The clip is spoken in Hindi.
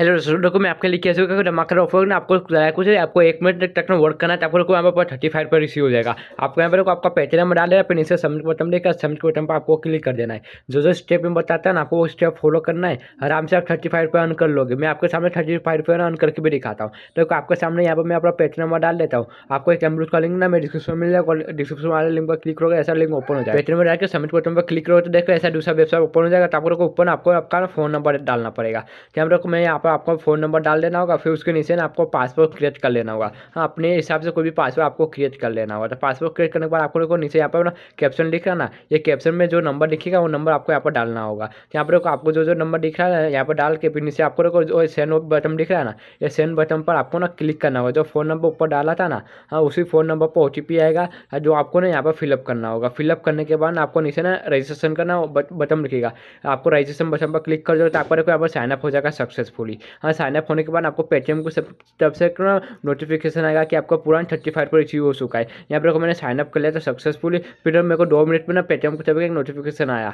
हेलो दोस्तों मैं आपके लिए कैसे होगा धमाकर ऑफर ना आपको कुछ है आपको एक मिनट तक ना वर्क करना है तो आपको यहाँ पर थर्टी फाइव पर रिसीव हो जाएगा आपको यहाँ पर आपका पैचे नंबर डाल देना फिर नीचे सबमिट बटन देखा सबमिट बटन पर आपको क्लिक कर देना है जो जो स्टेप में बताता है ना आपको वो स्टेप फॉलो करना है आराम से आप थर्टी फाइव रुपये कर लोगे मैं आपके सामने थर्टी फाइव रुपये अर्न करके भी दिखाता हूँ देखो आपके सामने यहाँ पर मैं अपना पैचे नंबर डाल देता हूँ आपको एक एम्ब्रूज का लिंक ना मैं डिस्क्रिप्शन में मिल जाएगा डिस्क्रिप्शन वाले लिंक पर क्लिक करोगे ऐसा लिंक ओपन हो जाएगा पैचे नंबर डालकर सबमिट बटन पर क्लिक करो तो देखो ऐसा दूसरा वेबसाइट ओपन हो जाएगा तो आपको ऊपर आपको आपका फोन नंबर डालना पड़ेगा कैमरा को तो मैं यहाँ पर आपको फ़ोन नंबर डाल देना होगा फिर उसके नीचे ना आपको पासपोर्ट क्रिएट कर लेना होगा हाँ अपने हिसाब से कोई भी पासवर्ड आपको क्रिएट कर लेना होगा तो पासपोर्ट क्रिएट करने के बाद आप लोग को नीचे यहाँ पर ना कैप्शन लिख रहा ना ये कैप्शन में जो नंबर लिखेगा वो नंबर आपको यहाँ पर डालना होगा तो यहाँ पर आपको जो जो नंबर दिख रहा है यहाँ पर डाल के फिर नीचे आपको जो सेंड बटन लिख रहा है ना ये सेंड बटन पर आपको ना क्लिक करना होगा जो फ़ोन नंबर ऊपर डाला था ना हाँ उसी फ़ोन नंबर पर ओ आएगा जो आपको ना यहाँ पर फिलअप करना होगा फिलअप करने के बाद आपको नीचे ना रजिस्ट्रेशन करना बटन लिखेगा आपको रजिस्ट्रेशन बटन पर क्लिक कर दो तो आपको यहाँ पर साइनअप हो जाएगा सक्सेसफुल होगी हाँ साइनअप होने के बाद आपको पेटीएम को सब तब से नोटिफिकेशन आएगा कि आपका पूरा थर्टी फाइव पर अचीव हो चुका है यहाँ पर मैंने साइनअप कर लिया तो सक्सेसफुली फिर मेरे को दो मिनट में ना पेटीएम को तब एक नोटिफिकेशन आया